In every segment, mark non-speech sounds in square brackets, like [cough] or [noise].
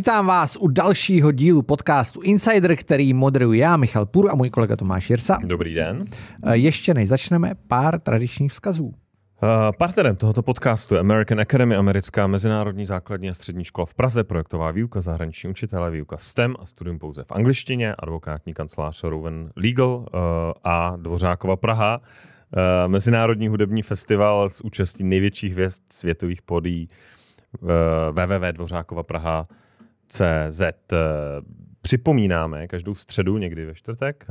vítám vás u dalšího dílu podcastu Insider, který moderuji já, Michal Pur a můj kolega Tomáš Jirsa. Dobrý den. Eh, ještě než začneme, pár tradičních vzkazů. Eh, partnerem tohoto podcastu je American Academy, americká mezinárodní základní a střední škola v Praze, projektová výuka, zahraniční učitele, výuka STEM a studium pouze v angličtině, advokátní kancelář Rowan Legal eh, a Dvořákova Praha, mezinárodní hudební festival s účastí největších hvězd světových podí www.dvořákovapraha.com CZ. Eh, připomínáme každou středu, někdy ve čtvrtek,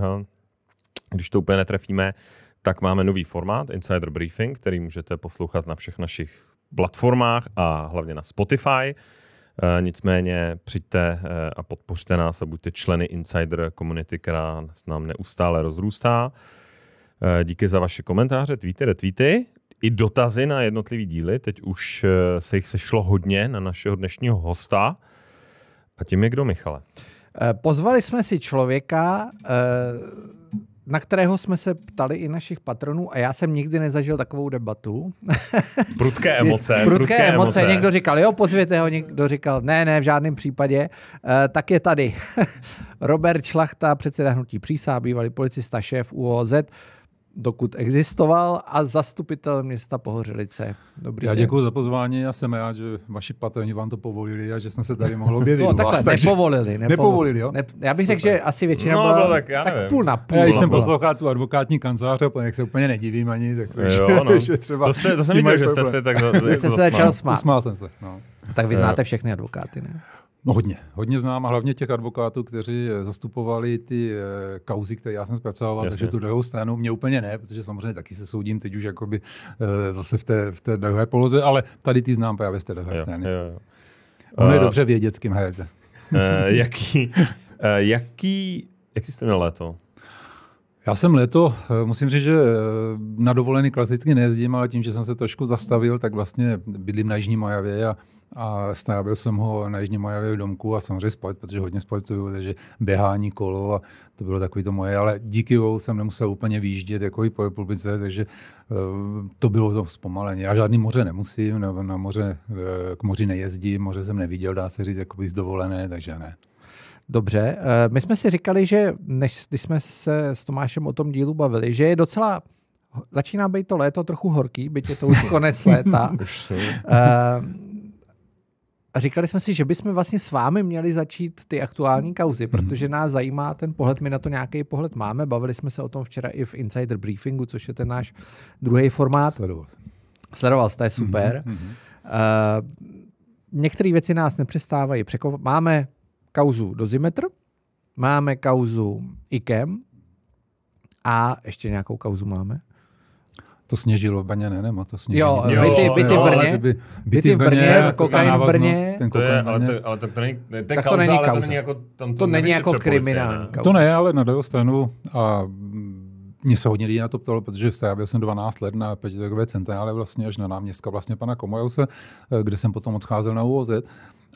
když to úplně netrefíme, tak máme nový formát Insider Briefing, který můžete poslouchat na všech našich platformách a hlavně na Spotify. Eh, nicméně přijďte eh, a podpořte nás a buďte členy Insider Community, která nám neustále rozrůstá. Díky za vaše komentáře, tweety, retweety i dotazy na jednotlivý díly. Teď už se jich sešlo hodně na našeho dnešního hosta. A tím je kdo, Michale? Eh, pozvali jsme si člověka, eh, na kterého jsme se ptali i našich patronů a já jsem nikdy nezažil takovou debatu. [laughs] Prudké emoce. Prudké, prudké emoce. emoce. Někdo říkal, jo, pozvěte ho, někdo říkal, ne, ne, v žádném případě. Eh, tak je tady [laughs] Robert Šlachta, předseda hnutí Přísá, bývalý policista, šéf UOZ, dokud existoval a zastupitel města Pohořelice. Dobrý já děkuji za pozvání já jsem rád, že vaši patroni vám to povolili a že jsem se tady mohl objevit. [laughs] No, takhle vás, nepovolili, nepovolili. Nepovolili, jo? Ne, já bych řekl, že asi většina no, byla, no, tak, já tak nevím. půl na půl. Já když jsem no, poslouchal tu advokátní kancelář, jak se úplně nedivím ani, tak to, jo, no. [laughs] že třeba... To, jste, to jsem viděl, [laughs] že jste se tak... Jste se začal smát. Usmál jsem se, no. Tak vy znáte všechny advokáty, ne? No hodně. Hodně znám a hlavně těch advokátů, kteří eh, zastupovali ty eh, kauzy, které já jsem zpracoval, Jasně. takže tu druhou stranu mě úplně ne, protože samozřejmě taky se soudím teď už jakoby eh, zase v té, v té druhé poloze, ale tady ty znám právě z té druhé strany. Jo, jo. Ono a... je dobře vědět, s kým hrajete. Uh, jaký, uh, jaký, jak jsi na léto? Já jsem léto eh, musím říct, že eh, na dovolený klasicky nejezdím, ale tím, že jsem se trošku zastavil, tak vlastně bydlím na Jižní Majavě a, a strávil jsem ho na Jižní Majavě v domku a samozřejmě sport, protože hodně sportuju, takže běhání, kolo a to bylo takový to moje, ale díky vou jsem nemusel úplně výjíždět jako i po republice, takže eh, to bylo to zpomaleně. Já žádný moře nemusím, na, na moře, k moři nejezdím, moře jsem neviděl, dá se říct, jako z dovolené, takže ne. Dobře, eh, my jsme si říkali, že než, když jsme se s Tomášem o tom dílu bavili, že je docela začíná být to léto trochu horký, byť je to už [laughs] konec léta. Eh, a říkali jsme si, že bychom vlastně s vámi měli začít ty aktuální kauzy, mhm. protože nás zajímá ten pohled, my na to nějaký pohled máme. Bavili jsme se o tom včera i v Insider Briefingu, což je ten náš druhý formát. Sledoval jsem. Sledoval jste, je mhm, super. Mm-hmm. Uh, některé věci nás nepřestávají překvapat. Máme kauzu Dozimetr, máme kauzu IKEM a ještě nějakou kauzu máme. To sněžilo Brně, ne? Nebo to sněžilo. Jo, jo, byty, byty jo, Brně, byty, byty v Brně, kokain v Brně. Jako ten to je, ale, to, ale to, to není, to, tak kauza, to není kauza. Ale to není jako, tam to, to není jako kriminální kauza. To ne, ale na druhou stranu a mě se hodně lidí na to ptalo, protože já byl jsem 12 let na Petěřově centrále vlastně až na náměstka vlastně pana Komojouse, eh, kde jsem potom odcházel na UOZ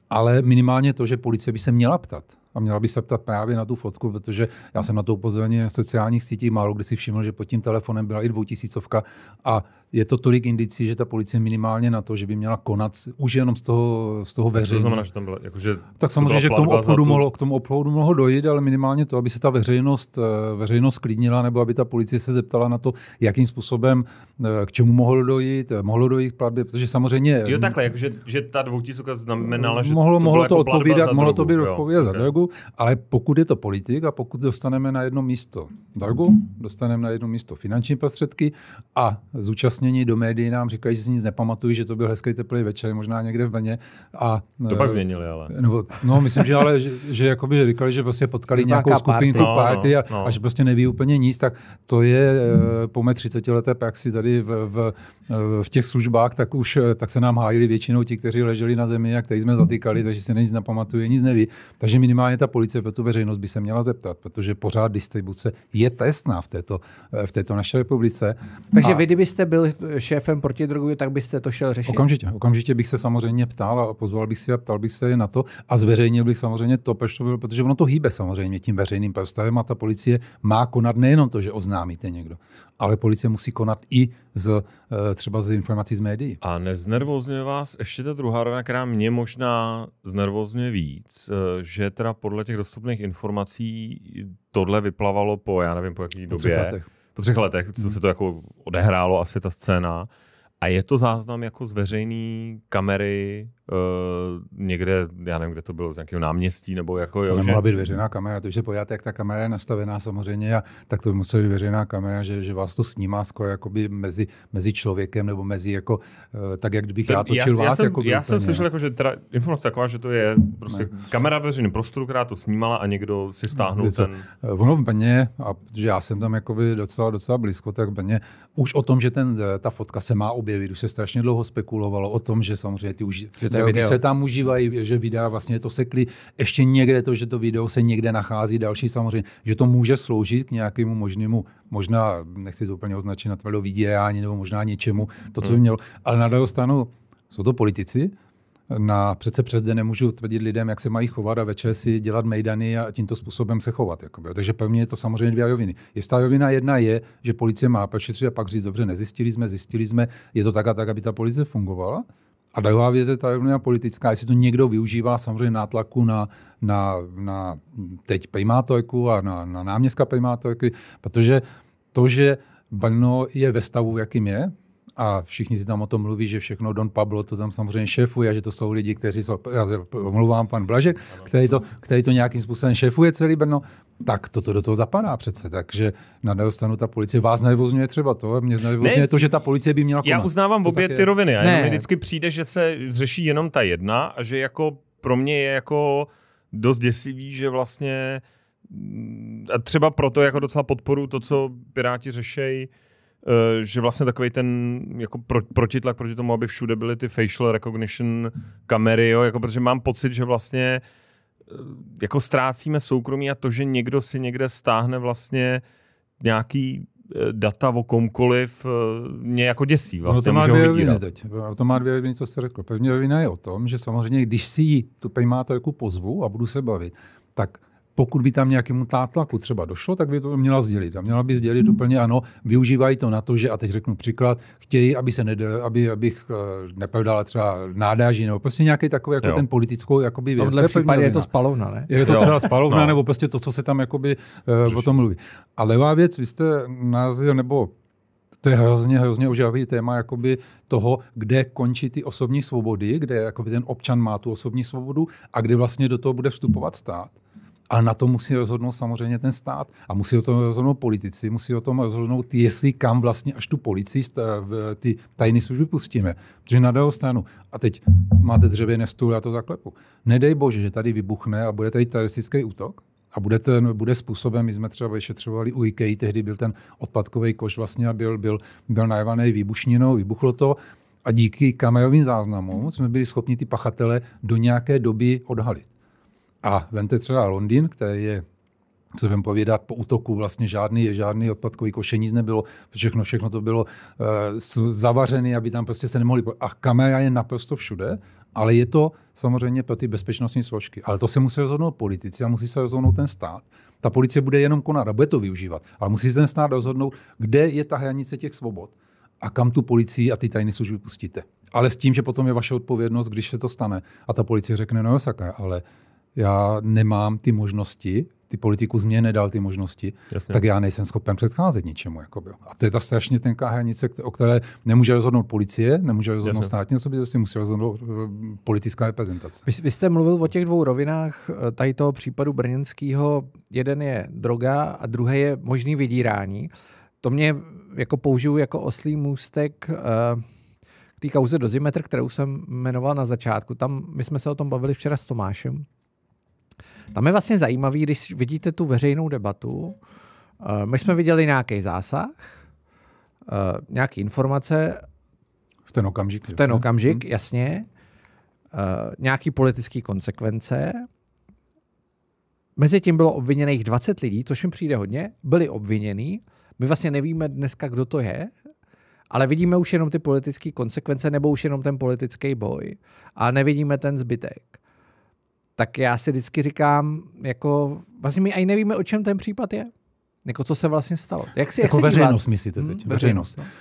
ale minimálně to, že policie by se měla ptat a měla by se ptat právě na tu fotku, protože já jsem na to upozornil na sociálních sítích, málo kdy si všiml, že pod tím telefonem byla i dvoutisícovka a je to tolik indicí, že ta policie minimálně na to, že by měla konat už jenom z toho, z toho veřejného. To znamená, že tam byla, jakože tak samozřejmě, že k tomu, obchodu tu... mohlo, k tomu uploadu mohlo dojít, ale minimálně to, aby se ta veřejnost, eh, veřejnost klidnila, nebo aby ta policie se zeptala na to, jakým způsobem, eh, k čemu mohlo dojít, eh, mohlo dojít platbě, protože samozřejmě... Jo, takhle, jakože, že ta dvoutisícovka znamenala, že mohlo, to mohlo to jako odpovídat, mohlo to být odpovědět okay. za drogu, ale pokud je to politik a pokud dostaneme na jedno místo dargu, dostaneme na jedno místo finanční prostředky a zúčastnění do médií nám říkají, že si nic nepamatují, že to byl hezký teplý večer, možná někde v Brně. A, to eh, pak změnili ale. Nebo, no, myslím, že ale, že, že jakoby říkali, že prostě potkali nějakou skupinku party, no, party a, no. no. a, že prostě neví úplně nic, tak to je hmm. po mé 30 leté praxi tady v, v, v, těch službách, tak už eh, tak se nám hájili většinou ti, kteří leželi na zemi a kteří jsme zatýkali, takže si nic nepamatuje, nic neví. Takže minimálně Minimálně ta policie pro tu veřejnost by se měla zeptat, protože pořád distribuce je testná v této, eh, v této naší republice. Takže a... vy, kdybyste byl šéfem proti drogu, tak byste to šel řešit? Okamžitě, okamžitě bych se samozřejmě ptal a pozval bych si a ptal bych se na to a zveřejnil bych samozřejmě to, protože ono to hýbe samozřejmě tím veřejným prostorem a ta policie má konat nejenom to, že oznámíte někdo, ale policie musí konat i z, eh, třeba z informací z médií. A neznervozňuje vás ještě ta druhá rada, která mě možná znervozňuje víc, eh, že teda podle těch dostupných informací tohle vyplavalo po, já nevím, po jaký po době. Třech letech. Po třech letech, co mhm. se to jako odehrálo, asi ta scéna. A je to záznam jako z veřejné kamery Uh, někde, já nevím, kde to bylo, z nějakého náměstí, nebo jako... Jo, to nemohla že... být veřejná kamera, to už je pojád, jak ta kamera je nastavená samozřejmě, a tak to by musela být veřejná kamera, že, že vás to snímá skoro jakoby mezi, mezi člověkem, nebo mezi jako, uh, tak jak kdybych to, já točil já, vás. Já jsem, jakoby, já jsem slyšel, jako, že teda, informace taková, že to je prostě ne. kamera veřejný prostoru, která to snímala a někdo si stáhnul ne, ten... Eh, ono v Brně, a že já jsem tam jakoby docela, docela blízko, tak v Brně už o tom, že ten, ta fotka se má objevit, už se strašně dlouho spekulovalo o tom, že samozřejmě ty už... Že to je video. se tam užívají, že videa vlastně to sekli. Ještě někde to, že to video se někde nachází, další samozřejmě, že to může sloužit k nějakému možnému, možná, nechci to úplně označit na tvrdo vydírání nebo možná něčemu, to, co by hmm. mělo. Ale na druhou stranu jsou to politici, na, přece přes den nemůžu tvrdit lidem, jak se mají chovat a večer si dělat mejdany a tímto způsobem se chovat. Jakoby. Takže pro mě je to samozřejmě dvě roviny. Jistá rovina jedna je, že policie má prošetřit a pak říct, dobře, nezjistili jsme, zjistili jsme, je to tak a tak, aby ta policie fungovala. A druhá věc je ta rovina politická, jestli to někdo využívá samozřejmě nátlaku na, na, na teď primátorku a na, na náměstka primátorky, protože to, že Brno je ve stavu, jakým je, a všichni si tam o tom mluví, že všechno Don Pablo to tam samozřejmě šéfuje a že to jsou lidi, kteří jsou, já omluvám pan Blažek, který to, který to nějakým způsobem šéfuje celý Brno, tak toto do toho zapadá přece. Takže na nedostanu ta policie. Vás nevozňuje třeba to, mě nervozňuje ne, to, že ta policie by měla konat. Já uznávám to obě ty je. roviny. ne. ne. vždycky přijde, že se řeší jenom ta jedna a že jako pro mě je jako dost děsivý, že vlastně mm, a třeba proto jako docela podporu to, co Piráti řešejí, Eh, že vlastně takový ten jako pro, protitlak proti tomu, aby všude byly ty facial recognition kamery, jo, jako protože mám pocit, že vlastně eh, jako ztrácíme soukromí a to, že někdo si někde stáhne vlastně nějaký eh, data o komkoliv mě jako děsí. Vlastně, no to má dvě roviny teď. To má dvě roviny, co jste řekl. První rovina je o tom, že samozřejmě, když si tu pejmátorku pozvu a budu se bavit, tak pokud by tam nějakému tátlaku třeba došlo, tak by to měla sdělit. A měla by sdělit úplně ano, využívají to na to, že, a teď řeknu příklad, chtějí, aby se ne, aby, abych eh, nepovedal třeba nádáží nebo prostě nějaký takový jako jo. ten politickou jakoby věc. Tohle tomhle případě je to spalovna, ne? Je to jo. třeba spalovna no. nebo prostě to, co se tam jakoby uh, o tom mluví. A levá věc, vy jste názor nebo to je hrozně, hrozně užavý téma jakoby toho, kde končí ty osobní svobody, kde jakoby ten občan má tu osobní svobodu a kde vlastně do toho bude vstupovat stát. Ale na to musí rozhodnout samozřejmě ten stát. A musí o tom rozhodnout politici, musí o tom rozhodnout, jestli kam vlastně až tu policii, eh, ty tajné služby pustíme. Protože na druhou stranu, a teď máte dřevěné stůl, a to zaklepu. Nedej bože, že tady vybuchne a bude tady teroristický útok, a bude, ten, bude způsobem, my jsme třeba vyšetřovali u IKEA, tehdy byl ten odpadkový koš vlastně a byl, byl, byl najvaný výbušninou, vybuchlo to a díky kamerovým záznamům jsme byli schopni ty pachatele do nějaké doby odhalit. A vente třeba Londýn, který je co bym povídat, po útoku vlastně žádný, žádný odpadkový koše, nic nebylo, všechno, všechno to bylo uh, eh, zavařené, aby tam prostě se nemohli... A kamera je naprosto všude, ale je to samozřejmě pro ty bezpečnostní složky. Ale to se musí rozhodnout politici a musí se rozhodnout ten stát. Ta policie bude jenom konat a bude to využívat, ale musí se ten stát rozhodnout, kde je ta hranice těch svobod a kam tu policii a ty tajné služby pustíte. Ale s tím, že potom je vaše odpovědnost, když se to stane a ta policie řekne, no jo, saka, ale uh, já nemám ty možnosti, ty z mě nedal ty možnosti, Jasně. tak já nejsem schopen předcházet ničemu. Jakoby. A to je ta strašně tenká hranice, o které nemůže rozhodnout policie, nemůže rozhodnout Jasně. státní zastupitelství, musí rozhodnout eh, politická reprezentace. Vy, vy jste mluvil o těch dvou rovinách eh, tady toho případu brněnského. Jeden je droga a druhý je možný vydírání. To mě jako použiju jako oslý můstek eh, k té kauze dozimetr, kterou jsem jmenoval na začátku. Tam my jsme se o tom bavili včera s Tomášem tam je vlastně zajímavý, když vidíte tu veřejnou debatu, eh, my jsme viděli nějaký zásah, eh, nějaké informace. V ten okamžik. V ten jasně. okamžik, mhm. jasně. Eh, nějaké politické konsekvence. Mezi tím bylo obviněných 20 lidí, což mi přijde hodně, byli obviněni. My vlastně nevíme dneska, kdo to je, ale vidíme už jenom ty politické konsekvence nebo už jenom ten politický boj a nevidíme ten zbytek tak já si vždycky říkám, jako vlastně my ani nevíme, o čem ten případ je. Jako co se vlastně stalo. Jak si, jako jak veřejnost dívat? myslíte teď? Hmm, veřejnost. veřejnost.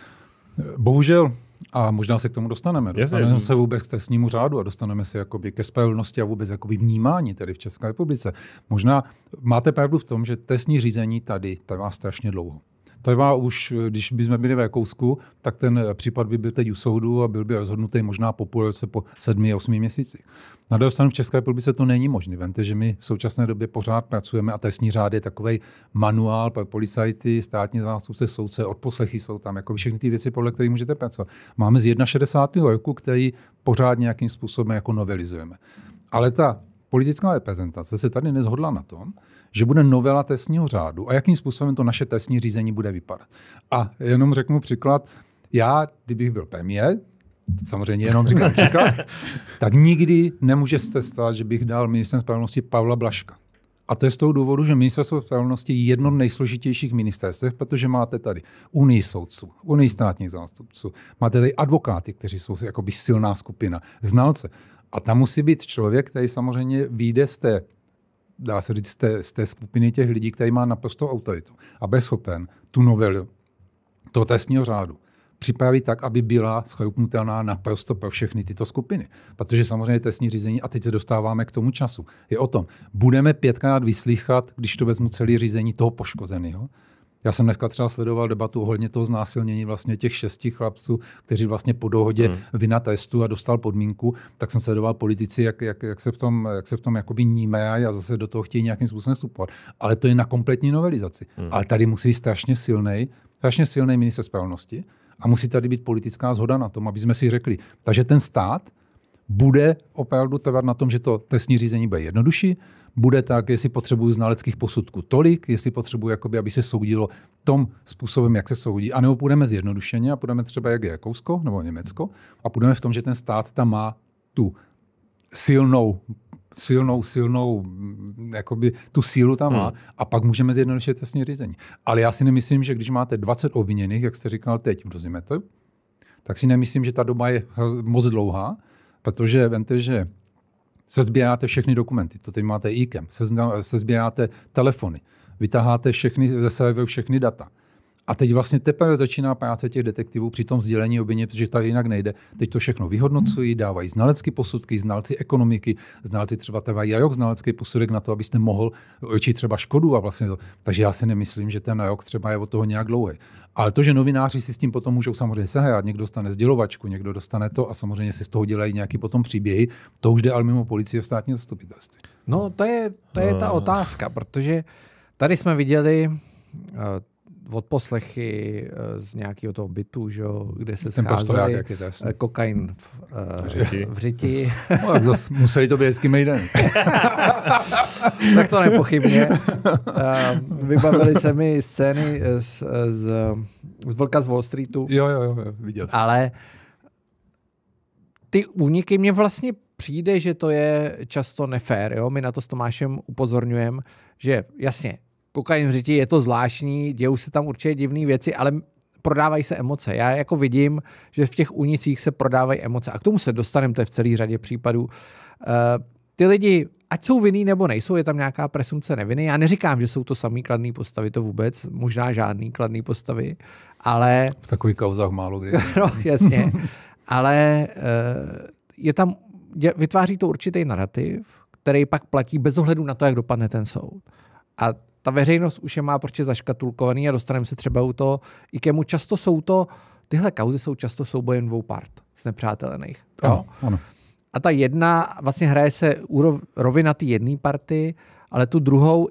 No. Bohužel, a možná se k tomu dostaneme, dostaneme se vůbec k trestnímu řádu a dostaneme se jakoby ke spravedlnosti a vůbec jakoby vnímání tady v České republice. Možná máte pravdu v tom, že trestní řízení tady trvá strašně dlouho. Tajvá už, když bychom byli ve kousku, tak ten případ by byl teď u soudu a byl by rozhodnutý možná po půl roce, po sedmi, osmi měsících. Na druhou stranu v České republice to není možné. Vente, že my v současné době pořád pracujeme a trestní řád je takový manuál pro policajty, státní zástupce, soudce, odposlechy jsou tam, jako všechny ty věci, podle kterých můžete pracovat. Máme z 61. roku, který pořád nějakým způsobem jako novelizujeme. Ale ta politická reprezentace se tady nezhodla na tom, že bude novela trestního řádu a jakým způsobem to naše trestní řízení bude vypadat. A jenom řeknu příklad, já, kdybych byl premiér, samozřejmě jenom říkám [laughs] příklad, tak nikdy nemůže se stát, že bych dal ministrem spravedlnosti Pavla Blaška. A to je z toho důvodu, že ministerstvo spravedlnosti je jedno nejsložitějších ministerstev, protože máte tady unii soudců, unii státních zástupců, máte tady advokáty, kteří jsou jakoby silná skupina, znalce. A tam musí být člověk, který samozřejmě vyjde z té, dá se říct, z té, z té skupiny těch lidí, který má naprosto autoritu a bez schopen tu novelu toho trestního řádu připravit tak, aby byla schopnutelná naprosto pro všechny tyto skupiny. Protože samozřejmě trestní řízení, a teď se dostáváme k tomu času, je o tom, budeme pětkrát vyslychat, když to vezmu celý řízení toho poškozeného, já jsem dneska třeba sledoval debatu ohledně toho znásilnění vlastně těch šesti chlapců, kteří vlastně po dohodě hmm. vina testu a dostal podmínku, tak jsem sledoval politici, jak, jak, jak se v tom, jak se v tom jakoby níme a zase do toho chtějí nějakým způsobem vstupovat. Ale to je na kompletní novelizaci. Hmm. Ale tady musí strašně silnej, strašně silný minister spravedlnosti a musí tady být politická zhoda na tom, aby jsme si řekli. Takže ten stát bude opravdu trvat na tom, že to testní řízení bude jednodušší, bude tak, jestli potřebuju znaleckých posudků tolik, jestli potřebuju, jakoby, aby se soudilo tom způsobem, jak se soudí. A nebo půjdeme zjednodušeně a půjdeme třeba jak Jakousko nebo Německo a půjdeme v tom, že ten stát tam má tu silnou silnou, silnou, mm, jakoby tu sílu tam má hmm. a pak můžeme zjednodušit trestní řízení. Ale já si nemyslím, že když máte 20 obviněných, jak jste říkal teď v dozimetru, tak si nemyslím, že ta doba je moc dlouhá, protože vente, že Sezbíráte všechny dokumenty, to teď máte IKEM, sezbíráte telefony, vytaháte všechny, ze serveru všechny data. A teď vlastně teprve začíná práce těch detektivů při tom sdělení obvině, protože tak jinak nejde. Teď to všechno vyhodnocují, hmm. dávají znalecky posudky, znalci ekonomiky, znalci třeba trvají jajok znalecký posudek na to, abyste mohl určit třeba škodu a vlastně to. Takže já si nemyslím, že ten rok třeba je od toho nějak dlouhý. Ale to, že novináři si s tím potom můžou samozřejmě sehrát, někdo dostane sdělovačku, někdo dostane to a samozřejmě si z toho dělají nějaký potom příběhy, to už jde ale mimo policie státní zastupitelství. No, to je, to je ta eh. otázka, protože tady jsme viděli eh, odposlechy eh, z nějakého toho bytu, že kde se Ten scházeli, jak je to eh, kokain v, uh, v řiti. [laughs] No, tak zase museli to být hezký mejden. [laughs] tak to nepochybně. Uh, vybavili se mi scény z, z, z Vlka z Wall Streetu. Jo, jo, jo, viděl. Ale ty úniky mě vlastně přijde, že to je často nefér. Jo? My na to s Tomášem upozorňujeme, že jasně, kokain v je to zvláštní, dějou se tam určitě divné věci, ale prodávají se emoce. Já jako vidím, že v těch unicích se prodávají emoce. A k tomu se dostaneme, to je v celé řadě případů. Eh, ty lidi, ať jsou vinný nebo nejsou, je tam nějaká presumce neviny. Já neříkám, že jsou to samý kladné postavy, to vůbec, možná žádný kladné postavy, ale... V takových kauzách málo kdy. [laughs] no, jasně. ale eh, je tam, je, vytváří to určitý narrativ, který pak platí bez ohledu na to, jak dopadne ten soud. A ta veřejnost už je má prostě zaškatulkovaný a dostaneme se třeba u toho i kemu často jsou to, tyhle kauzy jsou často soubojem dvou part z nepřátelených. Ano, ano. A ta jedna, vlastně hraje se úrov, rovina ty jedné party, ale tu druhou,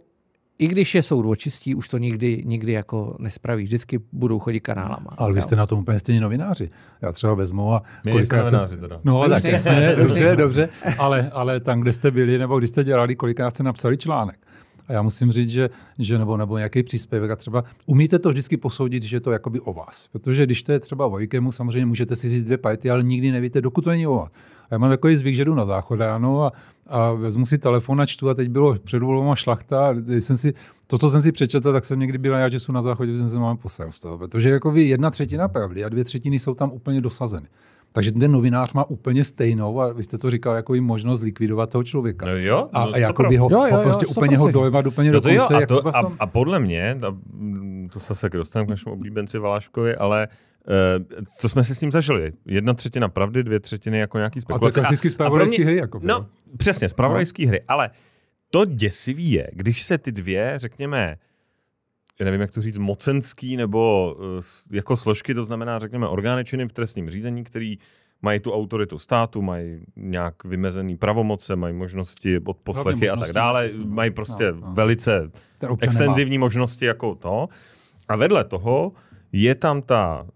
i když je soud očistí, už to nikdy, nikdy jako nespraví. Vždycky budou chodit kanálama. Ale vy jste jo? na tom úplně stejně novináři. Já třeba vezmu a... My jsme novináři teda. No, tak jasně, dobře, dobře. Ale, ale tam, kde jste byli, nebo když jste dělali, kolikrát jste napsali článek. A já musím říct, že, že nebo, nebo nějaký příspěvek a třeba umíte to vždycky posoudit, že je to jakoby o vás. Protože když to je třeba o Ikemu, samozřejmě můžete si říct dvě pajty, ale nikdy nevíte, dokud to není o vás. A já mám takový zvyk, že jdu na záchod ano, a, a vezmu si telefon a čtu a teď bylo před volbama šlachta. A jsem si, to, co jsem si přečetl, tak jsem někdy byl já, že jsou na záchodě, že jsem se mám posel z toho. Protože jedna třetina pravdy a dvě třetiny jsou tam úplně dosazeny. Takže ten novinář má úplně stejnou, a vy jste to říkal, jako možnost likvidovat toho člověka. No jo, no, a jako by ho, jo, jo, prostě jo, úplně ho dojvat úplně no do konce. a, to, a, a, podle mě, a, mm, to se zase dostaneme k našemu oblíbenci Valáškovi, ale Uh, co jsme si s ním zažili? Jedna třetina pravdy, dvě třetiny jako nějaký spekulace. A to je klasicky spravodajský hry. Jako, no, přesně, spravodajský no. hry, ale to děsivý je, když se ty dvě, řekněme, nevím, jak to říct, mocenský nebo eh, jako složky, to znamená, řekněme, orgány činy v trestním řízení, který mají tu autoritu státu, mají nějak vymezený pravomoce, mají možnosti od poslechy a tak dále, no. mají prostě no, no. velice extenzivní nemá. možnosti jako to. A vedle toho je tam ta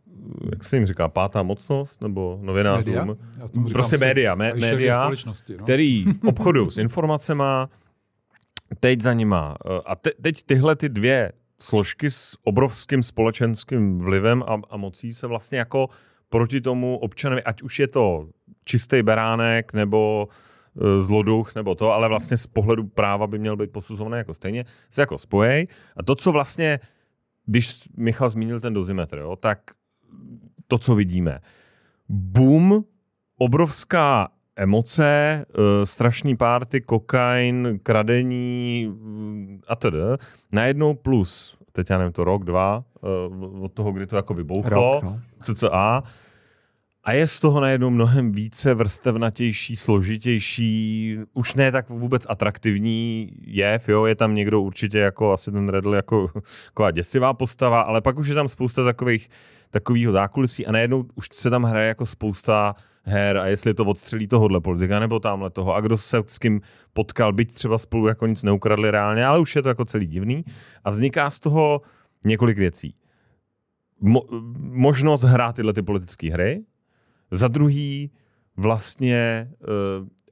jak se jim říká, pátá mocnost, nebo novinářům, média? prostě média, mé, média, no? který obchodují s informacema, teď za nima. Eh, a te, teď tyhle ty dvě složky s obrovským společenským vlivem a, a mocí se vlastně jako proti tomu občanovi, ať už je to čistý beránek nebo e, zloduch nebo to, ale vlastně z pohledu práva by měl být posuzovaný jako stejně, se jako spojej. A to, co vlastně, když Michal zmínil ten dozimetr, jo, tak to, co vidíme. Boom, obrovská emoce, eh, strašný párty, kokain, kradení mm, a td. Najednou plus, teď já nevím, to rok, dva, eh, od toho, kdy to jako vybouchlo, rok, no. cca. A je z toho najednou mnohem více vrstevnatější, složitější, už ne tak vůbec atraktivní jev, jo, je tam někdo určitě jako asi ten Redl jako jako [laughs] děsivá postava, ale pak už je tam spousta takových uh, takového zákulisí a najednou už se tam hraje jako spousta her a jestli to odstřelí tohohle politika nebo tamhle toho a kdo se s kým potkal, byť třeba spolu jako nic neukradli reálně, ale už je to jako celý divný a vzniká z toho několik věcí. Mo- možnost hrát tyhle ty politické hry, za druhý vlastně e,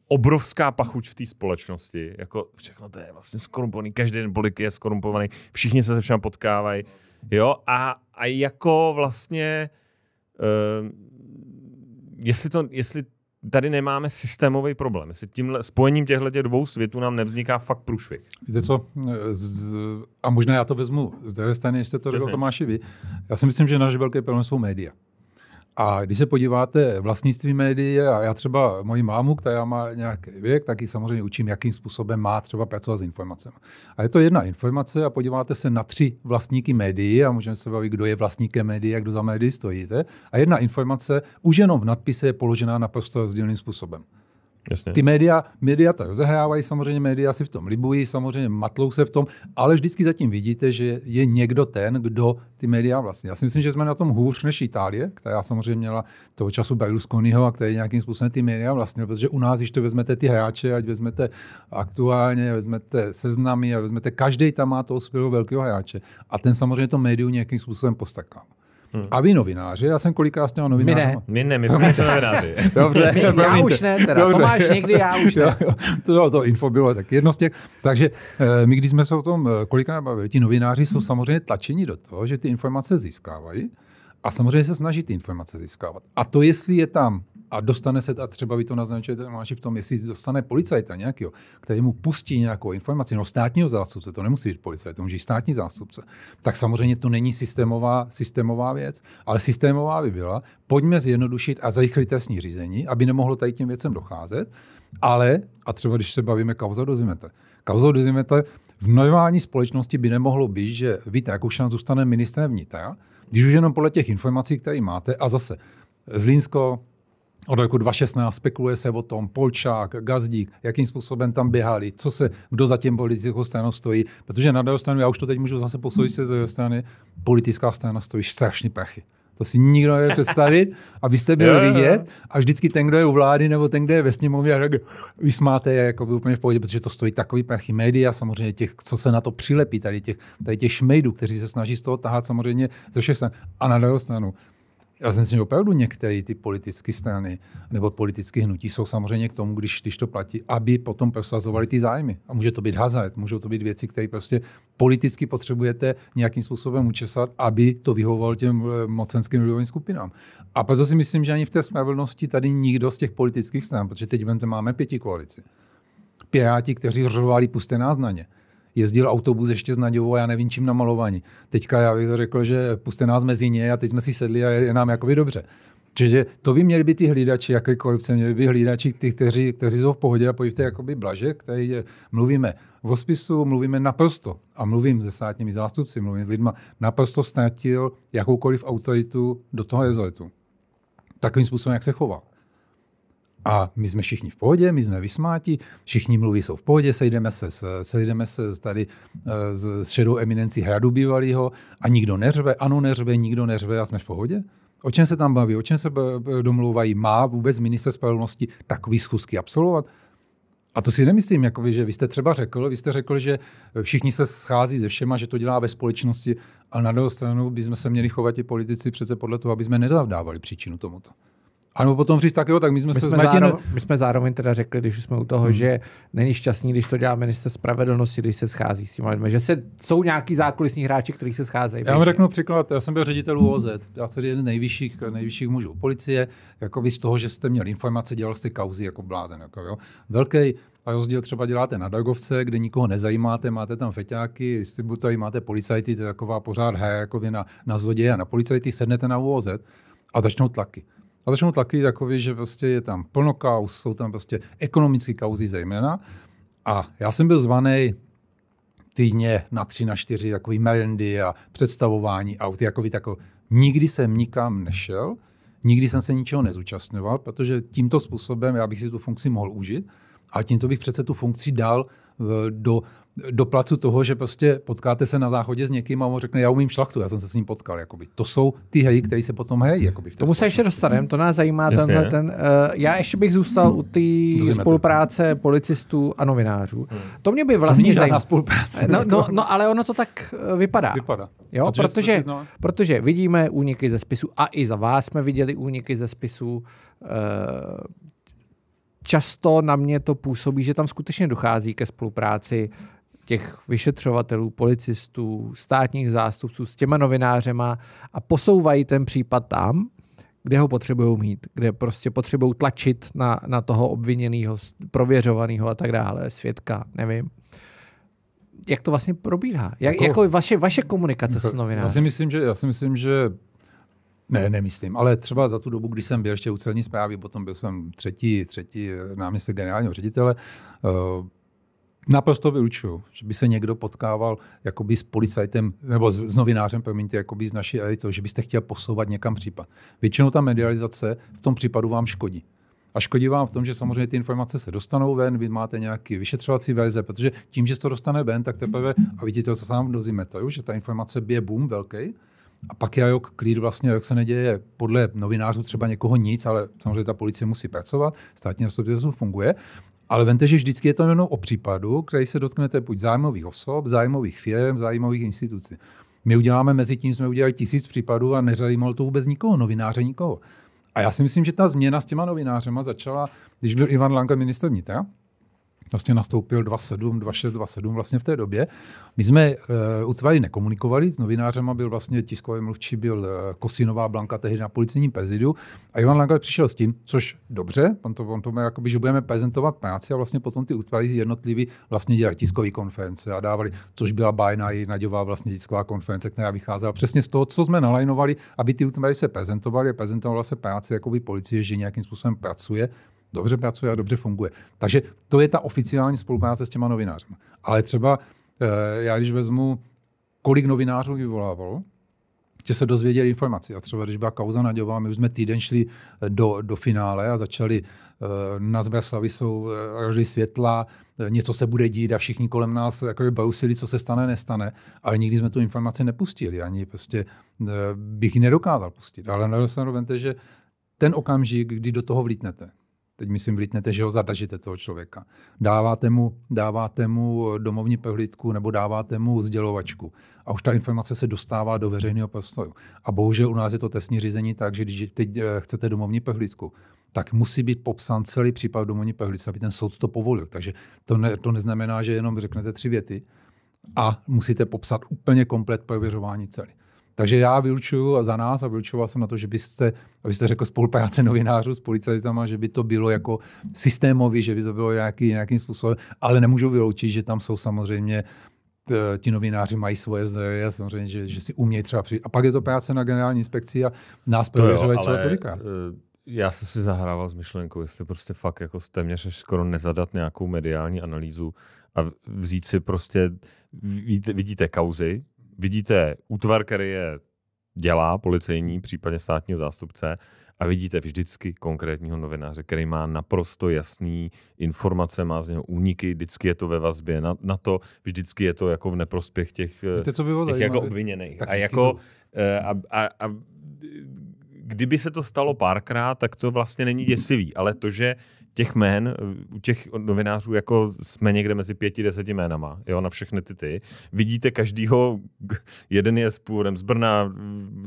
obrovská pachuť v té společnosti, jako všechno to je vlastně skorumpovaný, každý den politik je skorumpovaný, všichni se se všem potkávají, jo, a a jako vlastně, uh, jestli, to, jestli tady nemáme systémový problém, jestli tím spojením těchto dvou světů nám nevzniká fakt průšvih. Víte co, eh, z, a možná já to vezmu z druhé strany, jestli to řekl Tomáši vy, já si myslím, že naše velké problém jsou média. A když se podíváte vlastnictví médií, a já třeba moji mámu, která má nějaký věk, tak ji samozřejmě učím, jakým způsobem má třeba pracovat s informacemi. A je to jedna informace a podíváte se na tři vlastníky médií a můžeme se bavit, kdo je vlastníkem médií a kdo za médií stojíte. A jedna informace už jenom v nadpise je položená naprosto rozdílným způsobem. Jasně. Ty média, média to rozehrávají, samozřejmě média si v tom libují, samozřejmě matlou se v tom, ale vždycky zatím vidíte, že je někdo ten, kdo ty média vlastně. Já si myslím, že jsme na tom hůř než Itálie, která samozřejmě měla toho času Berlusconiho a který nějakým způsobem ty média vlastně, protože u nás, když to vezmete ty hráče, ať vezmete aktuálně, vezmete seznamy a vezmete, každý tam má toho svého velkého hráče a ten samozřejmě to médiu nějakým způsobem postakává. Hmm. A vy novináři, já jsem kolikrát s těma novináři. My ne. My ne, my jsme novináři. [laughs] Dobře, my, [laughs] já už ne, teda. Dobře. Tomáš někdy, já už ne. to, to, to info bylo tak jedno z těch. Takže eh, my, když jsme se o tom eh, kolikrát bavili, ti novináři jsou hmm. samozřejmě tlačeni do toho, že ty informace získávají a samozřejmě se snaží ty informace získávat. A to, jestli je tam a dostane se, a třeba vy to naznačujete v no, tom, jestli dostane policajta nějakého, který mu pustí nějakou informaci, no státního zástupce, to nemusí být policajt, to může být státní zástupce, tak samozřejmě to není systémová, systémová věc, ale systémová by byla, pojďme zjednodušit a zrychlit trestní řízení, aby nemohlo tady těm věcem docházet, ale, a třeba když se bavíme kauza do Zimete, kauza do Zimete v normální společnosti by nemohlo být, že víte, už šanci zůstane ministrem vnitra, když už jenom podle těch informací, které máte, a zase Zlínsko, od roku 2016 spekuluje se o tom, Polčák, Gazdík, jakým způsobem tam běhali, co se, kdo za tím politickou stranou stojí. Protože na druhou stranu, já už to teď můžu zase posoudit se z druhé strany, politická strana stojí strašně prachy. To si nikdo nevěděl představit a vy jste byli vidět a vždycky ten, kdo je u vlády nebo ten, kdo je ve a tak vy smáte jako by úplně v pohodě, protože to stojí takový prachy média, samozřejmě těch, co se na to přilepí, tady těch, tady těch šmejdů, kteří se snaží z toho tahat samozřejmě ze všech stran. A na druhou stranu, já si myslím, že opravdu některé ty politické strany nebo politické hnutí jsou samozřejmě k tomu, když, když to platí, aby potom prosazovali ty zájmy. A může to být hazard, můžou to být věci, které prostě politicky potřebujete nějakým způsobem učesat, aby to vyhovovalo těm eh, mocenským lidovým skupinám. A proto si myslím, že ani v té spravedlnosti tady nikdo z těch politických stran, protože teď máme pěti koalici. Piráti, kteří řvali, puste nás na ně jezdil autobus ještě s Naďovou a já nevím čím namalovaní. Teďka já bych řekl, že puste nás mezi ně a teď jsme si sedli a je nám jakoby dobře. Čiže to by měli být ty hlídači, jaké korupce, měli by hlídači, ty, kteří, kteří jsou v pohodě a pojďte jakoby blaže, který je, mluvíme v hospisu, mluvíme naprosto, a mluvím se státními zástupci, mluvím s lidma, naprosto ztratil jakoukoliv autoritu do toho rezortu. Takovým způsobem, jak se choval. A my jsme všichni v pohodě, my jsme vysmáti, všichni mluví jsou v pohodě, sejdeme se, sejdeme se tady eh, s šedou eminenci hradu bývalého a nikdo neřve, ano neřve, nikdo neřve a jsme v pohodě? O čem se tam baví, o čem se eh, eh, domlouvají, má vůbec minister spravedlnosti takový schůzky absolvovat? A to si nemyslím, jakoby, že vy jste třeba řekl, vy jste řekl, že všichni se schází ze všema, že to dělá ve společnosti, ale na druhou stranu bychom se měli chovat i politici přece podle toho, aby jsme nezavdávali příčinu tomuto. Ano, potom říct tak jo, tak my jsme my se jsme Martin... zároveň, My jsme zároveň teda řekli, když jsme u toho, hmm. že není šťastný, když to dělá minister spravedlnosti, když se schází s tím lidmi, že se, jsou nějaký zákulisní hráči, kteří se scházejí. Já vám řeknu příklad, já jsem byl ředitel UOZ, já jsem jeden nejvyšších, nejvyšších mužů policie, jako by z toho, že jste měl informace, dělal jste kauzy jako blázen. Jako, jo. Velký a rozdíl třeba děláte na Dagovce, kde nikoho nezajímáte, máte tam feťáky, distributory, máte policajty, to je taková pořád hra jako na, na zloděje a na policajty, sednete na UOZ a začnou tlaky. A začnou tlaky takový, že prostě je tam plno kauz, jsou tam prostě ekonomické kauzy zejména. A já jsem byl zvaný týdně na tři, na čtyři takový melendy a představování aut. Jakoby takový. nikdy jsem nikam nešel, nikdy jsem se ničeho nezúčastňoval, protože tímto způsobem já bych si tu funkci mohl užit, ale tímto bych přece tu funkci dal do, do placu toho, že prostě potkáte se na záchodě s někým a on řekne, já umím šlachtu, já jsem se s ním potkal. Jakoby. To jsou ty hry, které se potom hrají, Jakoby, v Tomu se ještě dostaneme, to nás zajímá. ten, ten, uh, já ještě bych zůstal u té spolupráce to. policistů a novinářů. Hmm. To mě by vlastně zajímalo. spolupráce. No, no, no, ale ono to tak eh, vypadá. Vypadá. Jo? Protože, protože, prostě, no. protože vidíme úniky ze spisu a i za vás jsme viděli úniky ze spisu. Uh, často na mě to působí, že tam skutečně dochází ke spolupráci těch vyšetřovatelů, policistů, státních zástupců s těma novinářema a posouvají ten případ tam, kde ho potřebují mít, kde prostě potřebují tlačit na, na toho obviněného, prověřovaného a tak dále, svědka, nevím. Jak to vlastně probíhá? Jak, jako, jako vaše, vaše komunikace jako, s novinářem. Já si myslím, že, já si myslím, že ne, nemyslím, ale třeba za tu dobu, kdy jsem byl ještě u celní zprávy, potom byl jsem třetí, třetí náměstek generálního ředitele, eh, Naprosto vylučuju, že by se někdo potkával jakoby s policajtem nebo s, s novinářem, promiňte, jakoby z naší elitou, že byste chtěl posouvat někam případ. Většinou ta medializace v tom případu vám škodí. A škodí vám v tom, že samozřejmě ty informace se dostanou ven, vy máte nějaký vyšetřovací verze, protože tím, že se to dostane ven, tak teprve, a vidíte, co se vám do že ta informace bije boom velký, a pak je jok klid vlastně, jak se neděje podle novinářů třeba někoho nic, ale samozřejmě ta policie musí pracovat, státní zastupitelstvo funguje. Ale vente, že vždycky je to jenom o případu, který se dotknete buď zájmových osob, zájmových firm, zájmových institucí. My uděláme, mezi tím jsme udělali tisíc případů a nezajímalo to vůbec nikoho, novináře nikoho. A já si myslím, že ta změna s těma novinářema začala, když byl Ivan Lanka minister vnitra, vlastně nastoupil 27, 26, 27 vlastně v té době. My jsme uh, eh, utvali nekomunikovali s novinářem, byl vlastně tiskový mluvčí, byl uh, Kosinová Blanka tehdy na policejním prezidiu a Ivan Langer přišel s tím, což dobře, on to, on to má, jakoby, že budeme prezentovat práci a vlastně potom ty útvary jednotlivý vlastně dělali tiskové konference a dávali, což byla bájná i Naďová vlastně tisková konference, která vycházela přesně z toho, co jsme nalajnovali, aby ty útvary se prezentovaly, prezentovala se práce jakoby policie, že nějakým způsobem pracuje dobře pracuje a dobře funguje. Takže to je ta oficiální spolupráce s těma novináři. Ale třeba já když vezmu, kolik novinářů vyvolávalo, že se dozvěděli informaci. A třeba když byla kauza Naďová, my už jsme týden šli do, do finále a začali uh, na Zbraslavy jsou uh, světla, uh, něco se bude dít a všichni kolem nás jakoby bausili, co se stane, nestane. Ale nikdy jsme tu informaci nepustili, ani prostě uh, bych ji nedokázal pustit. Ale na jsem že ten okamžik, kdy do toho vlítnete, teď myslím vlítnete, že ho zadažíte toho člověka. Dáváte mu, dáváte mu domovní prohlídku nebo dáváte mu sdělovačku. A už ta informace se dostává do veřejného prostoru. A bohužel u nás je to testní řízení tak, že když teď eh, chcete domovní prohlídku, tak musí být popsán celý případ domovní prohlídce, aby ten soud to povolil. Takže to, ne, to neznamená, že jenom řeknete tři věty a musíte popsat úplně komplet prověřování celý. Takže já vylučuju za nás a vylučoval jsem na to, že byste, abyste řekl spolupráce novinářů s policajtama, že by to bylo jako systémový, že by to bylo nějaký, nějakým způsobem, ale nemůžu vyloučit, že tam jsou samozřejmě eh, ti novináři mají svoje zdroje a samozřejmě, že, že si umějí třeba přijít. A pak je to práce na generální inspekci a nás prověřovat celé tolika. Eh, já jsem si zahrával s myšlenkou, jestli prostě fakt jako téměř až skoro nezadat nějakou mediální analýzu a vzít si prostě, vidíte, vidíte kauzy, vidíte útvar, který je dělá policejní, případně státního zástupce a vidíte vždycky konkrétního novináře, který má naprosto jasný informace, má z něho úniky, vždycky je to ve vazbě na, na to, vždycky je to jako v neprospěch těch, eh, Víte, co by bylo těch jako obviněných. Tak a, jako, to... Eh, a, a, a kdyby se to stalo párkrát, tak to vlastně není děsivý, ale to, že těch jmén, eh, u těch novinářů jako jsme někde mezi pěti, deseti jménama, jo, na všechny ty ty. Vidíte každýho, [laughs] jeden je s původem z Brna,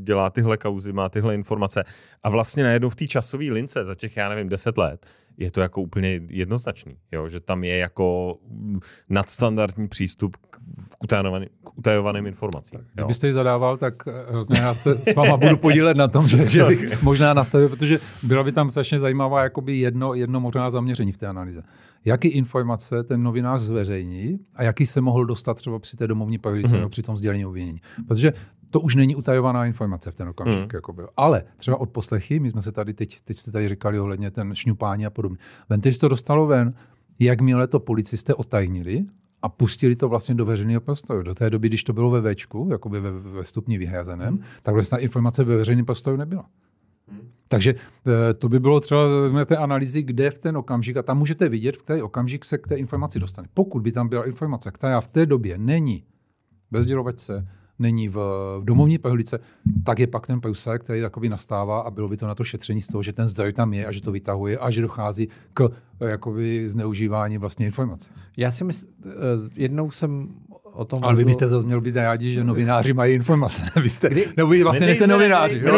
dělá tyhle kauzy, má tyhle informace a vlastně najednou v té časové lince za těch, já nevím, deset let je to jako úplně jednoznačný, jo? že tam je jako nadstandardní přístup k, utajovaný, k utajovaným informacím. Tak, jo? kdybyste ji zadával, tak eh, hrozně já se s váma budu podílet na tom, že, [laughs] že bych možná nastavil, protože byla by tam strašně zajímavá jakoby jedno, jedno možná zaměření v té analýze. Jaký informace ten novinář zveřejní a jaký se mohl dostat třeba při té domovní pravici mm-hmm. nebo při tom sdělení obvinění. Protože to už není utajovaná informace v ten okamžik. Hmm. Jako byl. Ale třeba od poslechy, my jsme se tady teď, teď jste tady říkali ohledně ten šňupání a podobně. Vente, teď to dostalo ven, jakmile to policisté otajnili a pustili to vlastně do veřejného prostoru. Do té doby, když to bylo ve Včku, jakoby ve, ve stupni vyhrazeném, hmm. tak vlastně informace ve veřejném prostoru nebyla. Hmm. Takže eh, to by bylo třeba na té analýzy, kde v ten okamžik, a tam můžete vidět, v který okamžik se k té informaci dostane. Pokud by tam byla informace, která v té době není ve sdělovačce, není v domovní pehlice, tak je pak ten průser, který takový nastává a bylo by to na to šetření z toho, že ten zdroj tam je a že to vytahuje a že dochází k jakoby, zneužívání vlastně informace. Já si myslím, jednou jsem o tom. Ale vy byste zase měl být rádi, že novináři mají informace. Vy jste, Kdy, nebo vy vlastně nejste novináři. Ne,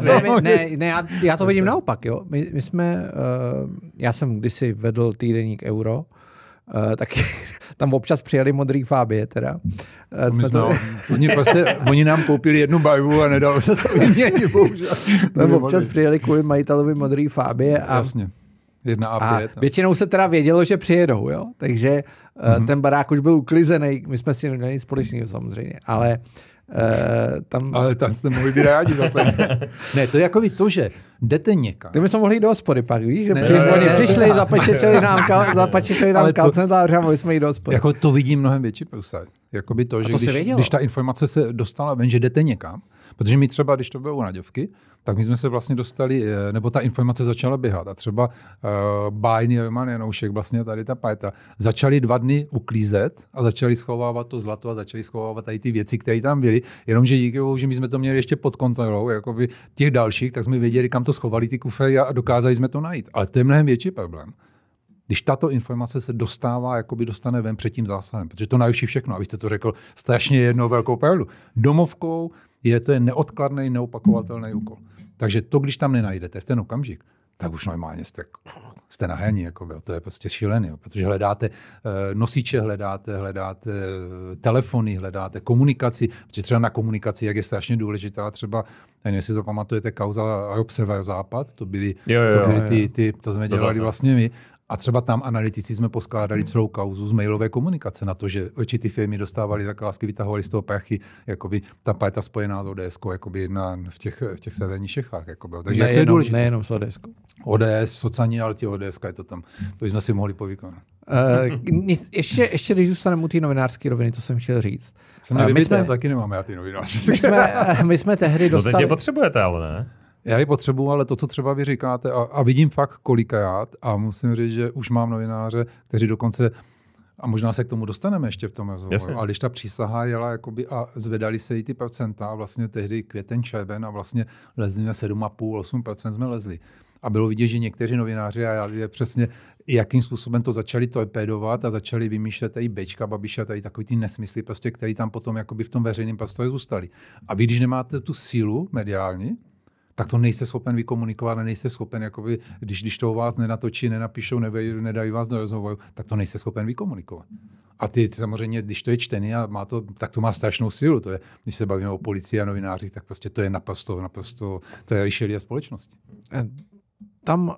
ne, ne, ne, ne, já, já to vidím naopak. Jo. My, my jsme, uh, já jsem kdysi vedl týdeník Euro, uh, tak tam občas přijeli modrý fábě. teda. Hmm. Eh, jsme jsme to... oni, vlastně, oni nám koupili jednu bajvu a nedalo se to vyměnit, bohužel. [laughs] Tam občas přijeli kvůli majitelovi modrý fábě. a Jasně. Jedna a, pět, a no. většinou se teda vědělo, že přijedou, jo? takže mm-hmm. ten barák už byl uklizený, my jsme si neměli společného samozřejmě, ale uh, Eh, tam... Ale tam jste mohli být rádi zase. [laughs] ne, to je jako to, že jdete někam. Ty bychom mohli jít do hospody pak, víš? Že ne, přišli, ne, ne, přišli ne, zapečetili nám, kal, [laughs] zapečetili nám kalcentář a mohli jsme jít do hospody. Jako to vidím mnohem větší plus. Jakoby to, že a to když, když, ta informace se dostala ven, že jdete někam, protože my třeba, když to bylo u Naďovky, tak my jsme se vlastně dostali, eh, nebo ta informace začala běhat. A třeba uh, eh, Bájný Roman Janoušek, vlastně tady ta pajta, začali dva dny uklízet a začali schovávat to zlato a začali schovávat tady ty věci, které tam byly. Jenomže díky bohu, že my jsme to měli ještě pod kontrolou, jakoby těch dalších, tak jsme věděli, kam to schovali ty kufry a dokázali jsme to najít. Ale to je mnohem větší problém když tato informace se dostává, jako by dostane ven před tím zásahem, protože to naruší všechno, abyste to řekl strašně jednou velkou pravdu. Domovkou, je to je neodkladný, neopakovatelný úkol. Takže to, když tam nenajdete v ten okamžik, tak už normálně jste, jste na hraní, jako to je prostě šílený, jo. protože hledáte eh, nosiče, hledáte, hledáte eh, telefony, hledáte komunikaci, protože třeba na komunikaci, jak je strašně důležitá třeba, nevím, jestli to pamatujete, kauza Rob Západ, to byly, jo, jo, to byly ty, ty, to jsme dělali vlastně my, a třeba tam analytici jsme poskládali celou kauzu z mailové komunikace na to, že určitý firmy dostávali zakázky, vytahovali z toho prachy, jakoby ta parta spojená s ODS, jakoby na, v, těch, v těch severních Čechách. Jakoby. Takže nejenom, jak to je důležité. Nejenom s ODS. ODS, sociální, ale ti ODS, je to tam. To jsme si mohli povykonat. Uh, ještě, ještě když zůstaneme u té novinářské roviny, to jsem chtěl říct. Jsem uh, my jsme, taky nemáme já ty novináře. My jsme, my jsme tehdy no, dostali... No teď je potřebujete, ale ne? Já ji potřebuju, ale to, co třeba vy říkáte, a, a vidím fakt kolikrát, a musím říct, že už mám novináře, kteří dokonce a možná se k tomu dostaneme ještě v tom rozhovoru. Ale když ta přísaha jela jakoby, a zvedali se i ty procenta, vlastně tehdy květen, červen a vlastně lezli na 7,5-8% jsme lezli. A bylo vidět, že někteří novináři a já je přesně, jakým způsobem to začali torpedovat a začali vymýšlet i bečka, babiša, tady takový ty nesmysly, prostě, které tam potom jakoby v tom veřejném prostoru zůstali. A vy, když nemáte tu sílu mediální, tak to nejste schopen vykomunikovat a nejste schopen, jakoby, když, když to o vás nenatočí, nenapíšou, nevej, nedají vás do rozhovoru, tak to nejste schopen vykomunikovat. A ty, ty samozřejmě, když to je čtený a má to, tak to má strašnou sílu. To je, když se bavíme o policii a novinářích, tak prostě to je naprosto, naprosto, to je a společnosti. Eh, tam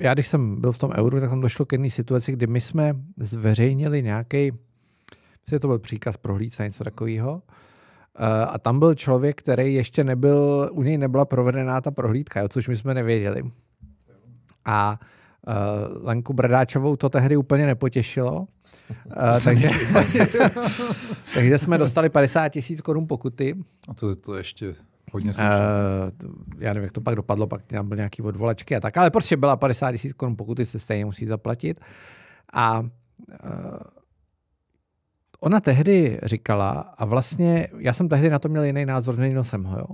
já když jsem byl v tom euru, tak tam došlo k jedné situaci, kdy my jsme zveřejnili nějaký, myslím, to byl příkaz prohlídce, něco takového, Eh, a tam byl člověk, který ještě nebyl, u něj nebyla provedená ta prohlídka, jo, což my jsme nevěděli. A uh, Lenku Bradáčovou to tehdy úplně nepotěšilo, Uh, [laughs] takže, [laughs] takže jsme dostali 50 tisíc korun pokuty. A to, to ještě hodně slušné. já nevím, jak to pak dopadlo, pak tam byly nějaké odvolačky a tak, ale prostě byla 50 tisíc korun pokuty, se stejně musí zaplatit. A uh, ona tehdy říkala, a vlastně já jsem tehdy na to měl jiný názor, změnil jsem ho, jo?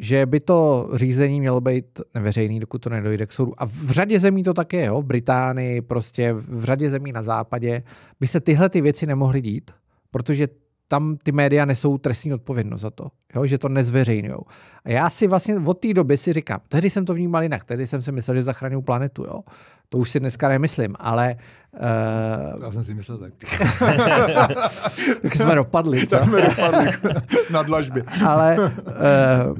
že by to řízení mělo být neveřejný, dokud to nedojde k soudu. A v řadě zemí to také, jo? v Británii, prostě v řadě zemí na západě by se tyhle ty věci nemohly dít, protože tam ty média nesou trestní odpovědnost za to, jo? že to nezveřejňují. A já si vlastně od té doby si říkám, tehdy jsem to vnímal jinak, tehdy jsem si myslel, že zachraňují planetu. Jo? To už si dneska nemyslím, ale... Uh... Já jsem si myslel tak. [laughs] tak jsme dopadli. Co? Tak jsme dopadli [laughs] na dlažbě. ale uh...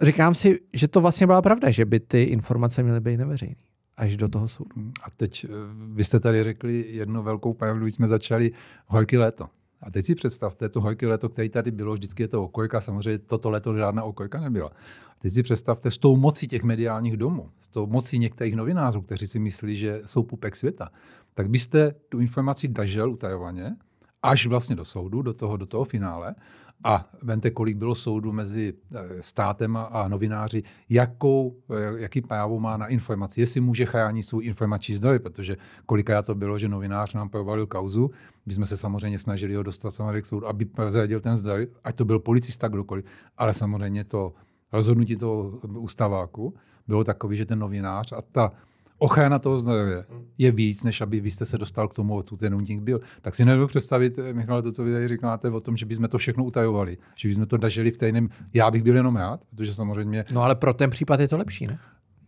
říkám si, že to vlastně byla pravda, že by ty informace měly být neveřejné až do toho soudu. A teď eh, vy jste tady řekli jednu velkou pravdu, když jsme začali horký léto. A teď si představte to hojky leto, který tady bylo, vždycky je to okojka, samozřejmě toto leto žádná okojka nebyla. A teď si představte s tou mocí těch mediálních domů, s tou mocí některých novinářů, kteří si myslí, že jsou pupek světa, tak byste tu informaci dažel utajovaně, až vlastně do soudu, do toho, do toho finále, a vente, kolik bylo soudu mezi eh, státem a novináři, jakou, eh, jaký právo má na informaci, jestli může chránit svůj informační zdroj, protože kolikrát to bylo, že novinář nám provalil kauzu, my jsme se samozřejmě snažili ho dostat samozřejmě k soudu, aby prozradil ten zdroj, ať to byl policista kdokoliv, ale samozřejmě to rozhodnutí toho ustaváku eh, bylo takové, že ten novinář a ta ochrana toho zdroje hmm. je víc, než aby vy jste se dostal k tomu, tu ten únik byl. Tak si nebudu představit, eh, Michal, to, co vy tady říkáte o tom, že bychom to všechno utajovali, že bychom to dažili v tajném. Já bych byl jenom rád, protože samozřejmě. No ale pro ten případ je to lepší, ne?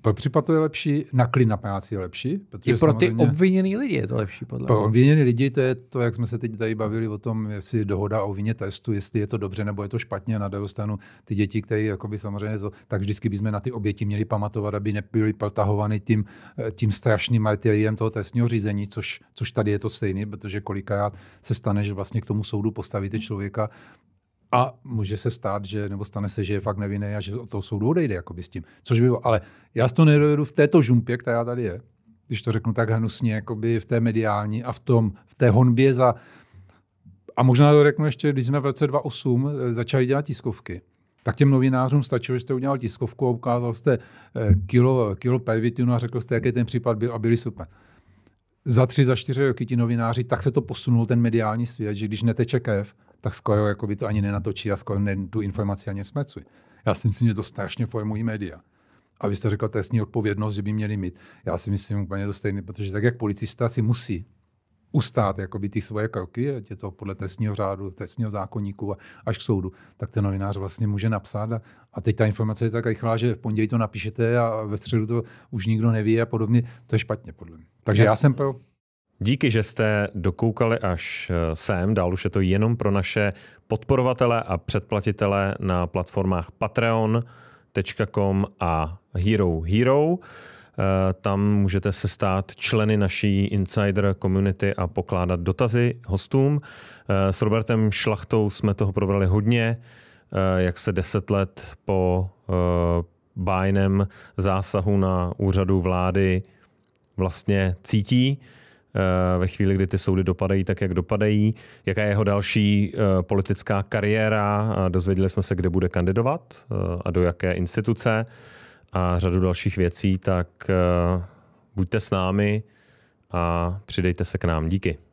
Pro případ je lepší, na klid na práci je lepší. Protože I pro ty obviněný lidi je to lepší, podle Pro obviněný lidi to je to, jak jsme se teď tady bavili o tom, jestli dohoda o vině testu, jestli je to dobře nebo je to špatně. Na druhou stranu ty děti, které jakoby samozřejmě, tak vždycky bychom na ty oběti měli pamatovat, aby nebyly protahovány tím, eh, tím strašným martyriem toho trestního řízení, což, což tady je to stejné, protože kolikrát se stane, že vlastně k tomu soudu postavíte člověka, a může se stát, že, nebo stane se, že je fakt nevinný a že od toho soudu odejde jakoby s tím. Což by bylo, ale já to nedovedu v této žumpě, která tady je, když to řeknu tak hnusně, jakoby v té mediální a v, tom, v té honbě za... A možná to řeknu ještě, když jsme v roce 2008 eh, začali dělat tiskovky, tak těm novinářům stačilo, že jste udělal tiskovku a ukázal jste eh, kilo, kilo pervitinu a řekl jste, jaký ten případ byl a byli super. Za tři, za čtyři roky ti novináři, tak se to posunul ten mediální svět, že když neteče krev, tak skoro jako by to ani nenatočí a skoro ne, tu informaci ani smecuje. Já si myslím, že to strašně formují média. A vy jste řekl trestní odpovědnost, že by měli mít. Já si myslím úplně to stejné, protože tak, jak policista si musí ustát jakoby, ty svoje kroky, ať je to podle trestního řádu, trestního zákonníku a až k soudu, tak ten novinář vlastně může napsat. A, a teď ta informace je tak rychlá, že v pondělí to napíšete a ve středu to už nikdo neví a podobně. To je špatně, podle mě. Takže já jsem pro Díky, že jste dokoukali až eh, sem. Dál už je to jenom pro naše podporovatele a předplatitele na platformách patreon.com a Hero Hero. Eh, tam můžete se stát členy naší insider community a pokládat dotazy hostům. Eh, s Robertem Šlachtou jsme toho probrali hodně, jak se deset let po bájném zásahu na úřadu vlády vlastně cítí Eh, ve chvíli, kdy ty soudy dopadají tak, jak dopadají. Jaká je jeho další eh, politická kariéra? Eh, dozvěděli jsme se, kde bude kandidovat a do jaké instituce a řadu dalších věcí, tak buďte s námi a přidejte se k nám. Díky.